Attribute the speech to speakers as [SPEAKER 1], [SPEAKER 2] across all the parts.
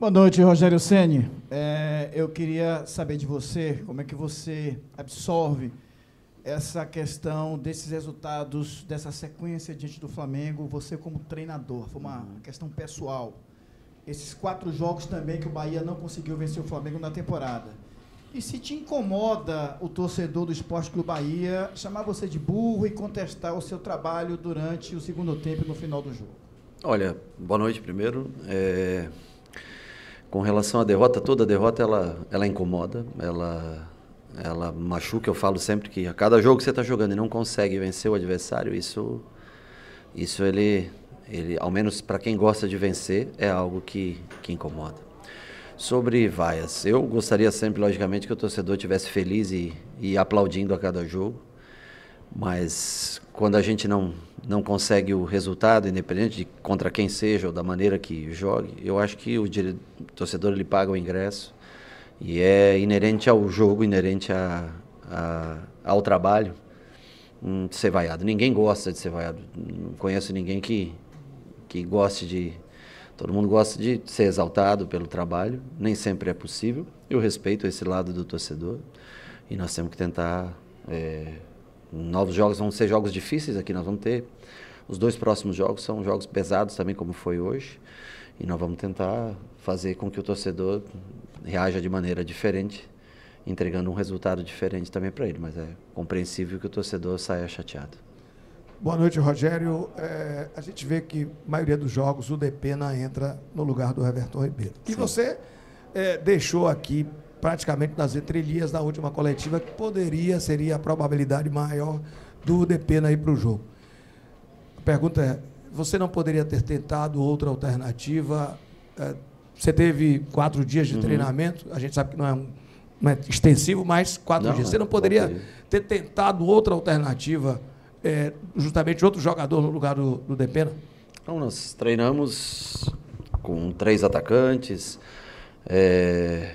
[SPEAKER 1] Boa noite, Rogério Ceni. É, eu queria saber de você como é que você absorve essa questão desses resultados, dessa sequência diante do Flamengo, você como treinador. Foi uma uhum. questão pessoal. Esses quatro jogos também que o Bahia não conseguiu vencer o Flamengo na temporada. E se te incomoda o torcedor do Esporte Clube Bahia chamar você de burro e contestar o seu trabalho durante o segundo tempo e no final do jogo?
[SPEAKER 2] Olha, boa noite primeiro. É... Com relação à derrota, toda derrota ela, ela incomoda, ela, ela machuca. Eu falo sempre que a cada jogo que você está jogando e não consegue vencer o adversário, isso, isso ele, ele, ao menos para quem gosta de vencer, é algo que, que incomoda. Sobre vaias, eu gostaria sempre, logicamente, que o torcedor tivesse feliz e, e aplaudindo a cada jogo. Mas quando a gente não, não consegue o resultado, independente de contra quem seja ou da maneira que jogue, eu acho que o torcedor ele paga o ingresso e é inerente ao jogo, inerente a, a ao trabalho hum, ser vaiado. Ninguém gosta de ser vaiado. Não conheço ninguém que, que goste de. Todo mundo gosta de ser exaltado pelo trabalho, nem sempre é possível. Eu respeito esse lado do torcedor e nós temos que tentar. É, Novos jogos vão ser jogos difíceis aqui, nós vamos ter. Os dois próximos jogos são jogos pesados também, como foi hoje. E nós vamos tentar fazer com que o torcedor reaja de maneira diferente, entregando um resultado diferente também para ele. Mas é compreensível que o torcedor saia chateado.
[SPEAKER 1] Boa noite, Rogério. É, a gente vê que a maioria dos jogos o Depena entra no lugar do Everton Ribeiro. E você é, deixou aqui praticamente nas entrelinhas da última coletiva, que poderia, seria a probabilidade maior do Depena ir para o jogo. A pergunta é, você não poderia ter tentado outra alternativa? É, você teve quatro dias de uhum. treinamento, a gente sabe que não é, um, não é extensivo, mas quatro não, dias. Você não é poderia ter tentado outra alternativa, é, justamente outro jogador no lugar do, do Depena?
[SPEAKER 2] Então, nós treinamos com três atacantes, é,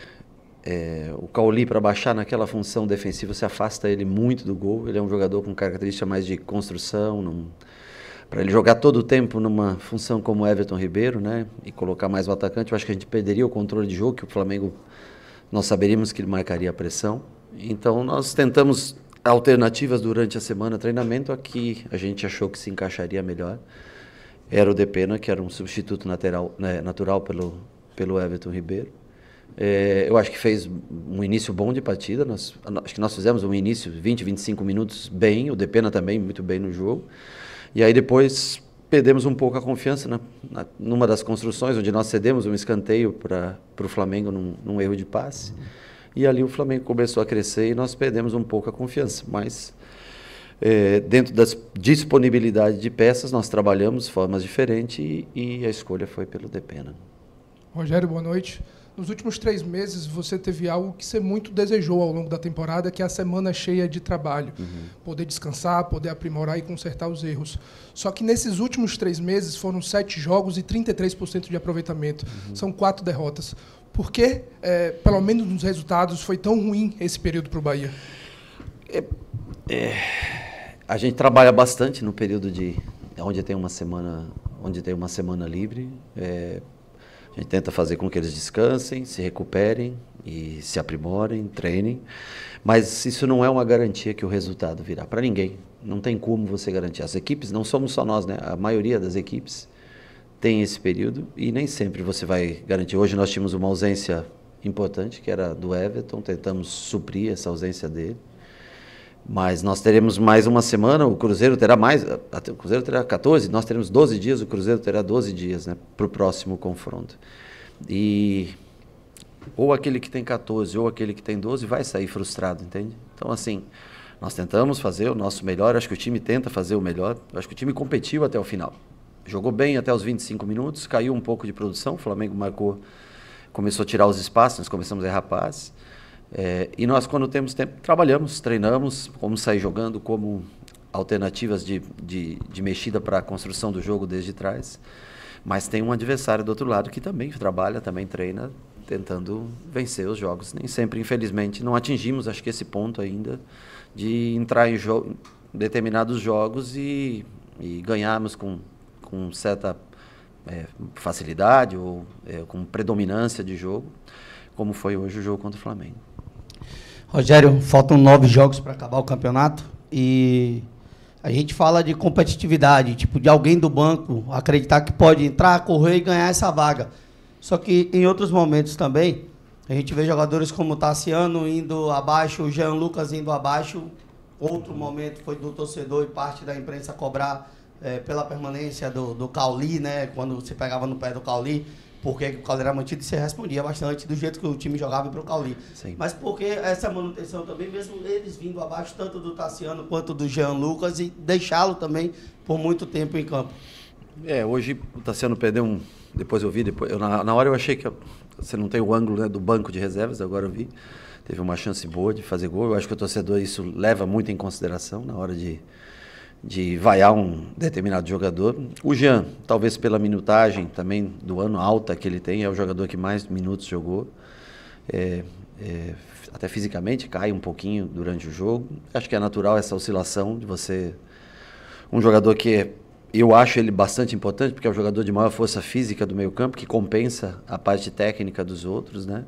[SPEAKER 2] é, o Cauli, para baixar naquela função defensiva, você afasta ele muito do gol. Ele é um jogador com característica mais de construção. Num... Para ele jogar todo o tempo numa função como Everton Ribeiro né, e colocar mais o atacante, eu acho que a gente perderia o controle de jogo, que o Flamengo, nós saberíamos que ele marcaria a pressão. Então, nós tentamos alternativas durante a semana, treinamento. Aqui a gente achou que se encaixaria melhor. Era o Depena, que era um substituto natural né, natural pelo, pelo Everton Ribeiro. É, eu acho que fez um início bom de partida. Nós, acho que nós fizemos um início 20, 25 minutos bem. O Depena também muito bem no jogo. E aí depois perdemos um pouco a confiança na, né? na, numa das construções, onde nós cedemos um escanteio para o Flamengo num, num, erro de passe. E ali o Flamengo começou a crescer e nós perdemos um pouco a confiança. Mas é, dentro da disponibilidade de peças, nós trabalhamos de formas diferentes e, e a escolha foi pelo Depena.
[SPEAKER 1] Rogério, boa noite. Nos últimos três meses, você teve algo que você muito desejou ao longo da temporada, que é a semana cheia de trabalho. Uhum. Poder descansar, poder aprimorar e consertar os erros. Só que nesses últimos três meses foram sete jogos e 33% de aproveitamento. Uhum. São quatro derrotas. Por que, é, pelo menos nos resultados, foi tão ruim esse período para o Bahia?
[SPEAKER 2] É, é, a gente trabalha bastante no período de onde tem uma semana, onde tem uma semana livre. É, a gente tenta fazer com que eles descansem, se recuperem e se aprimorem, treinem. Mas isso não é uma garantia que o resultado virá para ninguém. Não tem como você garantir. As equipes, não somos só nós, né? A maioria das equipes tem esse período e nem sempre você vai garantir. Hoje nós tínhamos uma ausência importante, que era do Everton, tentamos suprir essa ausência dele. Mas nós teremos mais uma semana, o Cruzeiro terá mais, o Cruzeiro terá 14, nós teremos 12 dias, o Cruzeiro terá 12 dias né, para o próximo confronto. E ou aquele que tem 14 ou aquele que tem 12 vai sair frustrado, entende? Então, assim, nós tentamos fazer o nosso melhor, acho que o time tenta fazer o melhor, acho que o time competiu até o final. Jogou bem até os 25 minutos, caiu um pouco de produção, o Flamengo marcou, começou a tirar os espaços, nós começamos a errar passes. É, e nós, quando temos tempo, trabalhamos, treinamos, como sair jogando, como alternativas de, de, de mexida para a construção do jogo desde trás. Mas tem um adversário do outro lado que também trabalha, também treina, tentando vencer os jogos. Nem sempre, infelizmente, não atingimos, acho que esse ponto ainda, de entrar em jo determinados jogos e, e ganharmos com, com certa é, facilidade ou é, com predominância de jogo, como foi hoje o jogo contra o Flamengo. Rogério, faltam nove jogos para acabar o campeonato e a gente fala de competitividade, tipo, de alguém do banco acreditar que pode entrar, correr e ganhar essa vaga. Só que em outros momentos também, a gente vê jogadores como o Tassiano indo abaixo, o Jean Lucas indo abaixo. Outro momento foi do torcedor e parte da imprensa cobrar é, pela permanência do, do Cauli, né? Quando se pegava no pé do Cauli porque o Caldo era mantido e se respondia bastante do jeito que o time jogava para o Cauli. Mas porque essa manutenção também, mesmo eles vindo abaixo tanto do Tassiano quanto do Jean Lucas e deixá-lo também por muito tempo em campo. É, hoje o Tassiano perdeu um. Depois eu vi, depois, eu, na, na hora eu achei que você não tem o ângulo né, do banco de reservas, agora eu vi. Teve uma chance boa de fazer gol. Eu acho que o torcedor isso leva muito em consideração na hora de de vaiar um determinado jogador. O Jean, talvez pela minutagem também do ano alta que ele tem, é o jogador que mais minutos jogou. É, é, até fisicamente cai um pouquinho durante o jogo. Acho que é natural essa oscilação de você. Um jogador que eu acho ele bastante importante, porque é um jogador de maior força física do meio-campo, que compensa a parte técnica dos outros, né?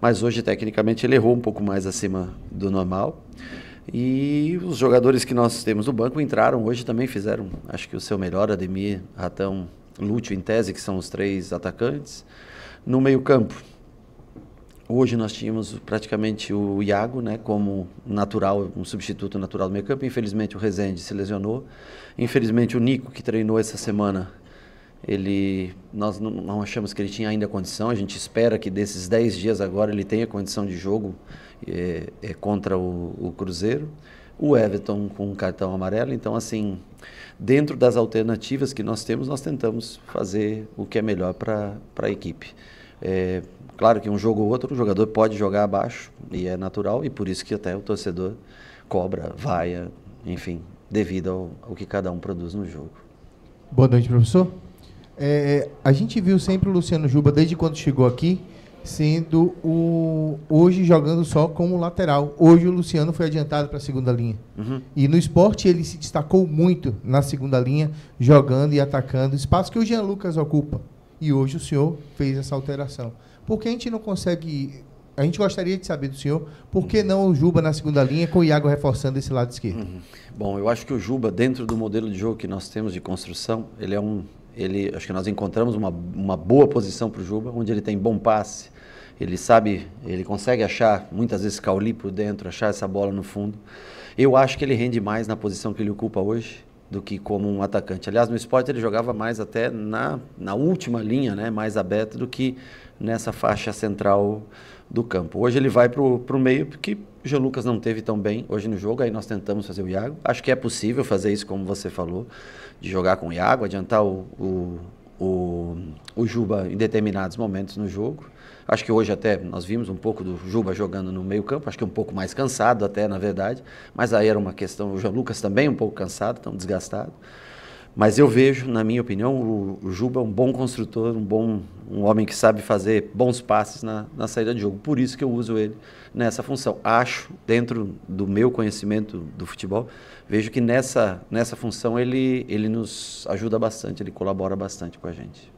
[SPEAKER 2] Mas hoje, tecnicamente, ele errou um pouco mais acima do normal. E os jogadores que nós temos no banco entraram hoje também, fizeram acho que o seu melhor, Ademir, Ratão, Lúcio em tese, que são os três atacantes. No meio-campo, hoje nós tínhamos praticamente o Iago né, como natural, um substituto natural do meio-campo. Infelizmente o Rezende se lesionou. Infelizmente o Nico, que treinou essa semana, ele nós não, não achamos que ele tinha ainda condição. A gente espera que desses 10 dias agora ele tenha condição de jogo é, é contra o, o Cruzeiro o Everton com um cartão amarelo. Então, assim, dentro das alternativas que nós temos, nós tentamos fazer o que é melhor para a equipe. É, claro que um jogo ou outro, o jogador pode jogar abaixo, e é natural, e por isso que até o torcedor cobra, vaia, enfim, devido ao, ao que cada um produz no jogo.
[SPEAKER 1] Boa noite, professor. É, é a gente viu sempre o Luciano Juba, desde quando chegou aqui, sendo o hoje jogando só como lateral. Hoje o Luciano foi adiantado para a segunda linha. Uhum. E no esporte ele se destacou muito na segunda linha, jogando e atacando espaço que o Jean Lucas ocupa. E hoje o senhor fez essa alteração. Por que a gente não consegue a gente gostaria de saber do senhor por que não o Juba na segunda linha com o Iago reforçando esse lado esquerdo. Uhum.
[SPEAKER 2] Bom, eu acho que o Juba, dentro do modelo de jogo que nós temos de construção, ele é um ele, acho que nós encontramos uma, uma boa posição para o Juba, onde ele tem bom passe, ele sabe, ele consegue achar muitas vezes Cauli por dentro, achar essa bola no fundo. Eu acho que ele rende mais na posição que ele ocupa hoje do que como um atacante. Aliás, no esporte ele jogava mais até na, na última linha, né, mais aberto do que nessa faixa central do campo. Hoje ele vai para o meio, porque o Jean Lucas não teve tão bem hoje no jogo, aí nós tentamos fazer o Iago. Acho que é possível fazer isso, como você falou, de jogar com o Iago, adiantar o, o, o, o Juba em determinados momentos no jogo. Acho que hoje até nós vimos um pouco do Juba jogando no meio campo, acho que um pouco mais cansado até, na verdade, mas aí era uma questão, o Jean Lucas também um pouco cansado, tão desgastado. Mas eu vejo, na minha opinião, o, o Juba é um bom construtor, um bom um homem que sabe fazer bons passes na, na saída de jogo. Por isso que eu uso ele nessa função. Acho, dentro do meu conhecimento do futebol, vejo que nessa, nessa função ele, ele nos ajuda bastante, ele colabora bastante com a gente.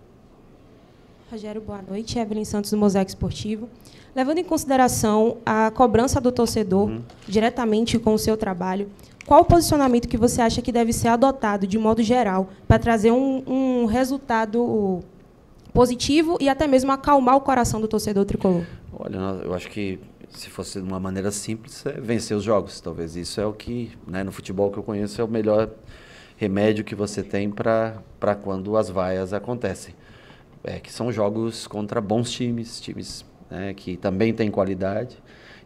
[SPEAKER 1] Rogério, boa noite. Evelyn Santos, do Mosaico Esportivo. Levando em consideração a cobrança do torcedor uhum. diretamente com o seu trabalho, qual o posicionamento que você acha que deve ser adotado, de modo geral, para trazer um, um resultado positivo e até mesmo acalmar o coração do torcedor tricolor?
[SPEAKER 2] Olha, eu acho que se fosse de uma maneira simples, é vencer os jogos. Talvez isso é o que, né, no futebol que eu conheço, é o melhor remédio que você tem para quando as vaias acontecem é, que são jogos contra bons times, times né, que também têm qualidade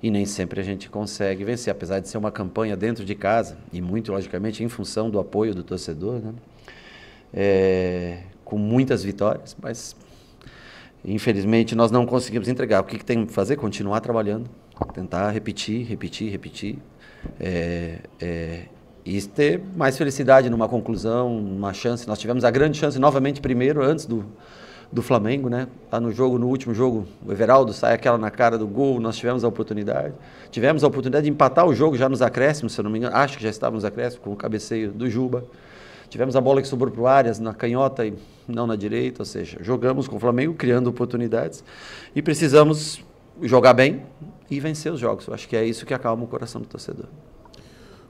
[SPEAKER 2] e nem sempre a gente consegue vencer, apesar de ser uma campanha dentro de casa e muito logicamente em função do apoio do torcedor, né? é, com muitas vitórias, mas infelizmente nós não conseguimos entregar. O que, que tem que fazer? Continuar trabalhando, tentar repetir, repetir, repetir. É, é, e ter mais felicidade numa conclusão, numa chance. Nós tivemos a grande chance novamente primeiro, antes do, do Flamengo, né? Lá tá no jogo, no último jogo, o Everaldo sai aquela na cara do gol, nós tivemos a oportunidade. Tivemos a oportunidade de empatar o jogo já nos acréscimos, se eu não me engano, acho que já estávamos nos acréscimos, com o cabeceio do Juba. Tivemos a bola que sobrou para o Arias na canhota e não na direita, ou seja, jogamos com o Flamengo, criando oportunidades e precisamos jogar bem e vencer os jogos. Eu acho que é isso que acalma o coração do torcedor.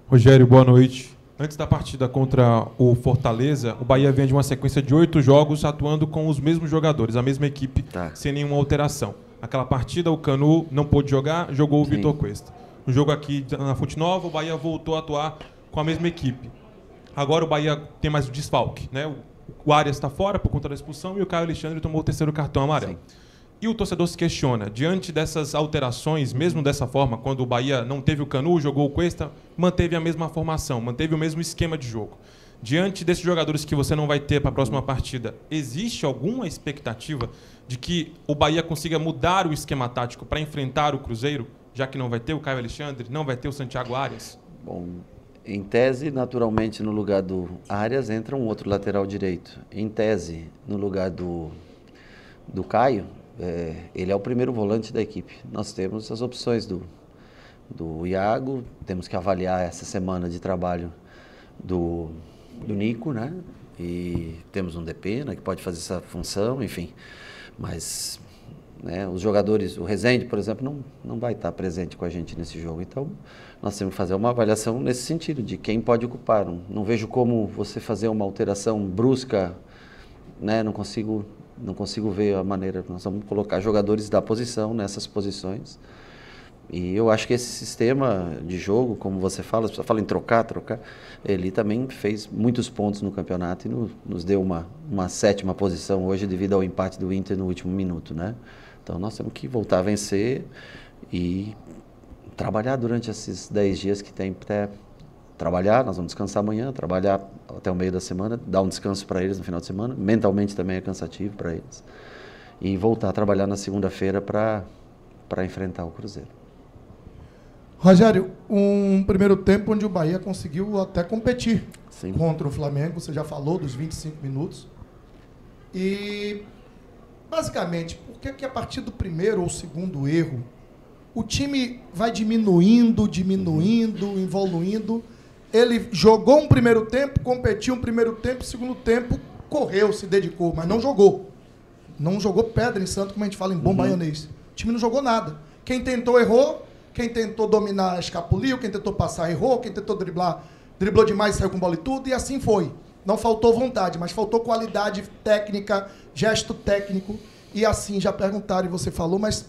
[SPEAKER 3] Rogério, boa noite. Antes da partida contra o Fortaleza, o Bahia vem de uma sequência de oito jogos atuando com os mesmos jogadores, a mesma equipe, tá. sem nenhuma alteração. Aquela partida, o Canu não pôde jogar, jogou o Vitor Cuesta. No jogo aqui na Fute Nova, o Bahia voltou a atuar com a mesma equipe. Agora o Bahia tem mais o desfalque, né? O Arias está fora por conta da expulsão e o Caio Alexandre tomou o terceiro cartão amarelo. Sim. E o torcedor se questiona, diante dessas alterações, mesmo dessa forma, quando o Bahia não teve o Canu, jogou o Cuesta, manteve a mesma formação, manteve o mesmo esquema de jogo. Diante desses jogadores que você não vai ter para a próxima partida, existe alguma expectativa de que o Bahia consiga mudar o esquema tático para enfrentar o Cruzeiro, já que não vai ter o Caio Alexandre, não vai ter o Santiago
[SPEAKER 1] Arias?
[SPEAKER 2] Bom, em tese, naturalmente, no lugar do Arias entra um outro lateral direito. Em tese, no lugar do, do Caio, é, ele é o primeiro volante da equipe. Nós temos as opções do, do Iago, temos que avaliar essa semana de trabalho do, do Nico, né? E temos um DP né, que pode fazer essa função, enfim. Mas né, os jogadores, o Rezende, por exemplo, não, não vai estar presente com a gente nesse jogo. Então, nós temos que fazer uma avaliação nesse sentido, de quem pode ocupar. Não, não vejo como você fazer uma alteração brusca, né, não consigo não consigo ver a maneira. Nós vamos colocar jogadores da posição nessas posições. E eu acho que esse sistema de jogo, como você fala, você fala em trocar, trocar, ele também fez muitos pontos no campeonato e no, nos deu uma, uma sétima posição hoje devido ao empate do Inter no último minuto, né? Então nós temos que voltar a vencer e trabalhar durante esses dez dias que tem até trabalhar, nós vamos descansar amanhã, trabalhar até o meio da semana, dar um descanso para eles no final de semana, mentalmente também é cansativo para eles, e voltar a trabalhar na segunda-feira para enfrentar o Cruzeiro. Rogério,
[SPEAKER 1] um primeiro tempo onde o Bahia conseguiu até competir Sim. contra o Flamengo, você já falou dos 25 minutos, e basicamente, por que, que a partir do primeiro ou segundo erro, o time vai diminuindo, diminuindo, uhum. evoluindo ele jogou um primeiro tempo, competiu um primeiro tempo, segundo tempo, correu, se dedicou, mas não jogou. Não jogou pedra em santo, como a gente fala em bom uhum. baianês. O time não jogou nada. Quem tentou, errou. Quem tentou dominar, escapuliu. Quem tentou passar, errou. Quem tentou driblar, driblou demais, saiu com bola e tudo. E assim foi. Não faltou vontade, mas faltou qualidade técnica, gesto técnico. E assim, já perguntaram e você falou, mas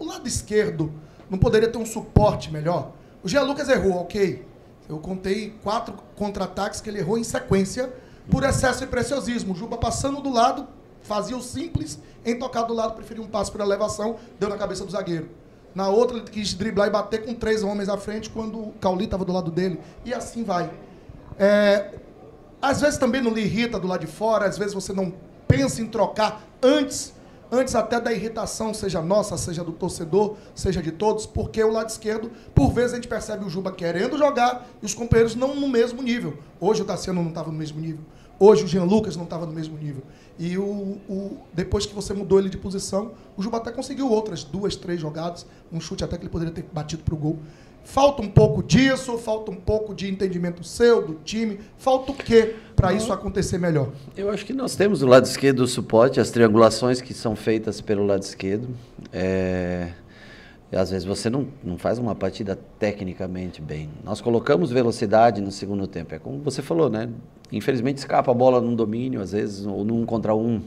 [SPEAKER 1] o lado esquerdo não poderia ter um suporte melhor? O Jean Lucas errou, ok. Eu contei quatro contra-ataques que ele errou em sequência por excesso de preciosismo. O Juba passando do lado, fazia o simples, em tocar do lado, preferia um passo para elevação, deu na cabeça do zagueiro. Na outra, ele quis driblar e bater com três homens à frente quando o Cauli estava do lado dele. E assim vai. É, às vezes também não lhe irrita do lado de fora, às vezes você não pensa em trocar antes antes até da irritação, seja nossa, seja do torcedor, seja de todos, porque o lado esquerdo, por vezes a gente percebe o Juba querendo jogar e os companheiros não no mesmo nível. Hoje o Tassiano não estava no mesmo nível. Hoje o Jean Lucas não estava no mesmo nível. E o, o, depois que você mudou ele de posição, o Juba até conseguiu outras duas, três jogadas, um chute até que ele poderia ter batido para o gol. Falta um pouco disso, falta um pouco de entendimento seu, do time. Falta o quê para isso acontecer melhor? Eu acho que nós temos do lado
[SPEAKER 2] esquerdo o suporte, as triangulações que são feitas pelo lado esquerdo. É... Às vezes você não, não faz uma partida tecnicamente bem. Nós colocamos velocidade no segundo tempo. É como você falou, né? Infelizmente escapa a bola num domínio, às vezes, ou num contra um.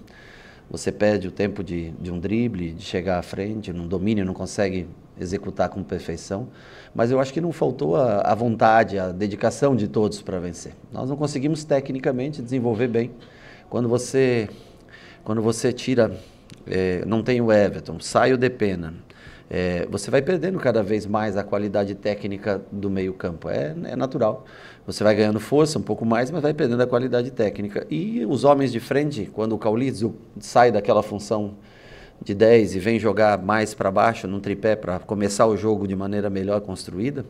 [SPEAKER 2] Você perde o tempo de, de um drible, de chegar à frente, num domínio, não consegue executar com perfeição. Mas eu acho que não faltou a, a vontade, a dedicação de todos para vencer. Nós não conseguimos tecnicamente desenvolver bem. Quando você, quando você tira, é, não tem o Everton, sai o Depena, é, você vai perdendo cada vez mais a qualidade técnica do meio-campo. É, é natural. Você vai ganhando força um pouco mais, mas vai perdendo a qualidade técnica. E os homens de frente, quando o Caulizo sai daquela função de 10 e vem jogar mais para baixo, num tripé, para começar o jogo de maneira melhor construída,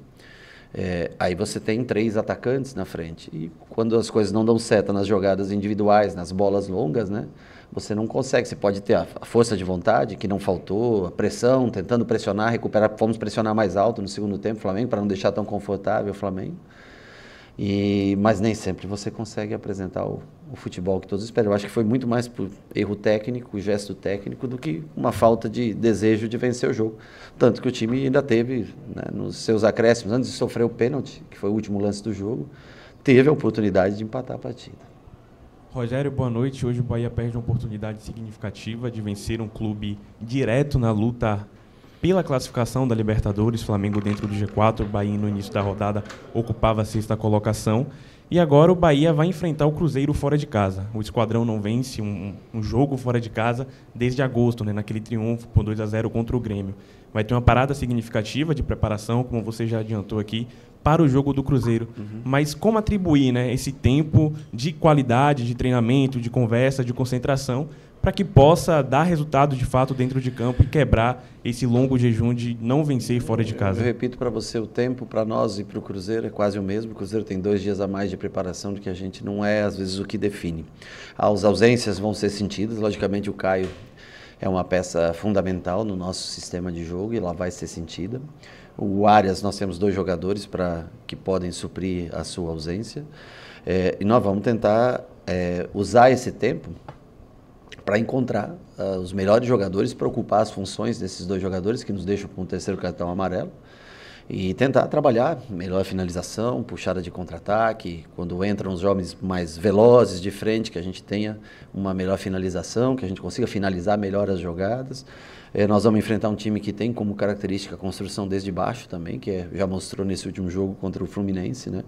[SPEAKER 2] é, aí você tem três atacantes na frente. E quando as coisas não dão certo nas jogadas individuais, nas bolas longas, né? você não consegue. Você pode ter a, força de vontade, que não faltou, a pressão, tentando pressionar, recuperar. Fomos pressionar mais alto no segundo tempo, Flamengo, para não deixar tão confortável o Flamengo. E, mas nem sempre você consegue apresentar o, o, futebol que todos esperam. Eu acho que foi muito mais por erro técnico, gesto técnico, do que uma falta de desejo de vencer o jogo. Tanto que o time ainda teve, né, nos seus acréscimos, antes de sofrer o pênalti, que foi o último lance do jogo, teve a oportunidade de empatar a partida.
[SPEAKER 1] Rogério, boa noite. Hoje o Bahia perde uma oportunidade significativa de vencer um clube direto na luta pela classificação da Libertadores. Flamengo dentro do G4, o Bahia no início da rodada ocupava a sexta colocação. E agora o Bahia vai enfrentar o Cruzeiro fora de casa. O esquadrão não vence um, um jogo fora de casa desde agosto, né, naquele triunfo por 2 a 0 contra o Grêmio. Vai ter uma parada significativa de preparação, como você já adiantou aqui, para o jogo do Cruzeiro. Uhum. Mas como atribuir né, esse tempo de qualidade, de treinamento, de conversa, de concentração, para que possa dar resultado de fato dentro de campo e quebrar esse longo jejum de não vencer fora de casa? Eu
[SPEAKER 2] repito para você, o tempo para nós e para o Cruzeiro é quase o mesmo. O Cruzeiro tem dois dias a mais de preparação do que a gente não é, às vezes, o que define. As ausências vão ser sentidas, logicamente o Caio é uma peça fundamental no nosso sistema de jogo e ela vai ser sentida. O Arias, nós temos dois jogadores para que podem suprir a sua ausência. É, e nós vamos tentar é, usar esse tempo para encontrar uh, os melhores jogadores para ocupar as funções desses dois jogadores que nos deixam com o terceiro cartão amarelo e tentar trabalhar melhor finalização, puxada de contra-ataque, quando entram os jovens mais velozes de frente, que a gente tenha uma melhor finalização, que a gente consiga finalizar melhor as jogadas. É, nós vamos enfrentar um time que tem como característica a construção desde baixo também, que é, já mostrou nesse último jogo contra o Fluminense, né?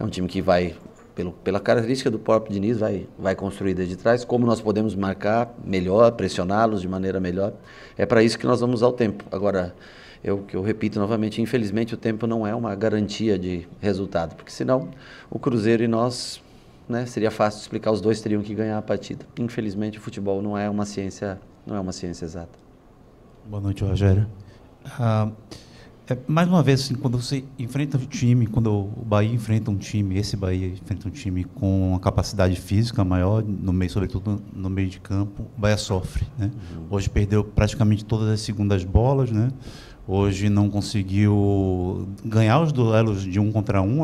[SPEAKER 2] É um time que vai pelo, pela característica do próprio Diniz, vai, vai construir desde trás, como nós podemos marcar melhor, pressioná-los de maneira melhor. É para isso que nós vamos ao tempo. Agora, eu, que eu repito novamente, infelizmente o tempo não é uma garantia de resultado, porque senão o Cruzeiro e nós, né, seria fácil explicar, os dois teriam que ganhar a partida. Infelizmente o futebol não é uma ciência, não é uma ciência exata.
[SPEAKER 3] Boa noite, Rogério. Ah, é, mais uma vez, assim, quando você enfrenta um time, quando o Bahia enfrenta um time, esse Bahia enfrenta um time com uma capacidade física maior, no meio, sobretudo no meio de campo, o Bahia sofre. Né? Uhum. Hoje perdeu praticamente todas as segundas bolas, né? hoje não conseguiu ganhar os duelos de um contra um,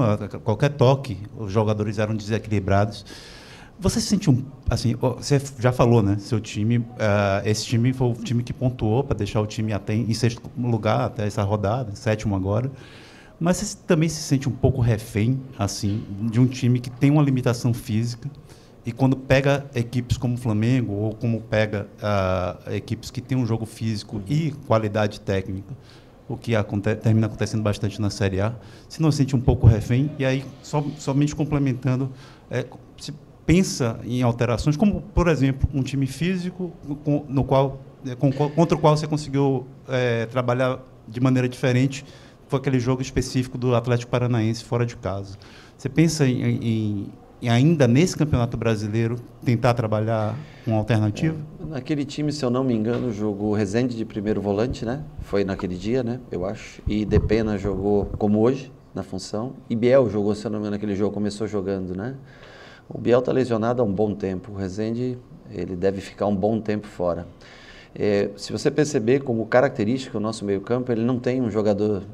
[SPEAKER 3] qualquer toque, os jogadores eram desequilibrados. Você se sentiu assim? Você já falou, né? Seu time, uh, esse time foi o time que pontuou para deixar o time até em sexto lugar até essa rodada, sétimo agora. Mas você também se sente um pouco refém, assim, de um time que tem uma limitação física e quando pega equipes como o Flamengo, ou como pega uh, equipes que têm um jogo físico e qualidade técnica, o que aconte termina acontecendo bastante na Série A, se não sente um pouco refém, e aí so somente complementando, é, se pensa em alterações, como, por exemplo, um time físico com, no qual, é, com, contra o qual você conseguiu é, trabalhar de maneira diferente, foi aquele jogo específico do Atlético Paranaense fora de casa. Você pensa em, em e ainda nesse Campeonato Brasileiro tentar trabalhar uma alternativa?
[SPEAKER 2] É, naquele time, se eu não me engano, jogou Rezende de primeiro volante, né? Foi naquele dia, né? Eu acho. E Depena jogou como hoje, na função. E Biel jogou, se eu não me engano, naquele jogo, começou jogando, né? O Biel está lesionado há um bom tempo. O Rezende, ele deve ficar um bom tempo fora. É, se você perceber como característica o nosso meio campo, ele não tem um jogador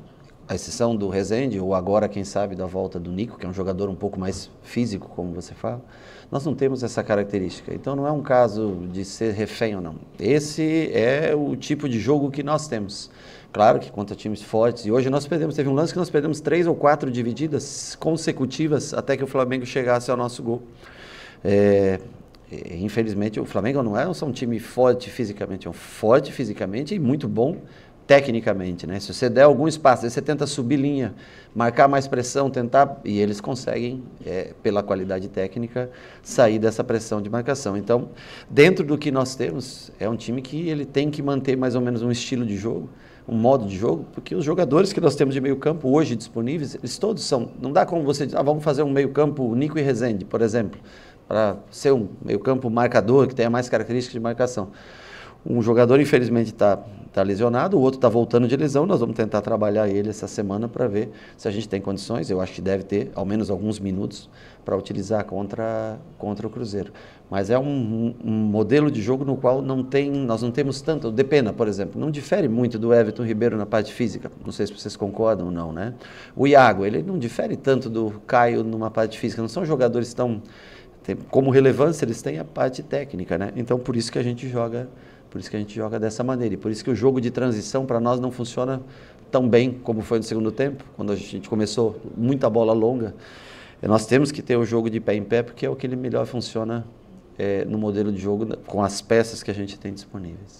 [SPEAKER 2] a exceção do Rezende, ou agora, quem sabe, da volta do Nico, que é um jogador um pouco mais físico, como você fala, nós não temos essa característica. Então não é um caso de ser refém ou não. Esse é o tipo de jogo que nós temos. Claro que contra times fortes, e hoje nós perdemos, teve um lance que nós perdemos três ou quatro divididas consecutivas até que o Flamengo chegasse ao nosso gol. É, infelizmente, o Flamengo não é só um time forte fisicamente, é um forte fisicamente e muito bom tecnicamente, né? Se você der algum espaço, você tenta subir linha, marcar mais pressão, tentar, e eles conseguem, é, pela qualidade técnica, sair dessa pressão de marcação. Então, dentro do que nós temos, é um time que ele tem que manter mais ou menos um estilo de jogo, um modo de jogo, porque os jogadores que nós temos de meio campo hoje disponíveis, eles todos são, não dá como você, ah, vamos fazer um meio campo Nico e Rezende, por exemplo, para ser um meio campo marcador, que tenha mais características de marcação. Um jogador, infelizmente, está tá lesionado, o outro está voltando de lesão. Nós vamos tentar trabalhar ele essa semana para ver se a gente tem condições. Eu acho que deve ter ao menos alguns minutos para utilizar contra, contra o Cruzeiro. Mas é um, um, modelo de jogo no qual não tem, nós não temos tanto. O Depena, por exemplo, não difere muito do Everton Ribeiro na parte física. Não sei se vocês concordam ou não, né? O Iago, ele não difere tanto do Caio numa parte física. Não são jogadores tão. Como relevância, eles têm a parte técnica, né? Então, por isso que a gente joga por isso que a gente joga dessa maneira. E por isso que o jogo de transição para nós não funciona tão bem como foi no segundo tempo, quando a gente começou muita bola longa. E nós temos que ter o jogo de pé em pé, porque é o que ele melhor funciona é, no modelo de jogo com as peças que a gente tem disponíveis.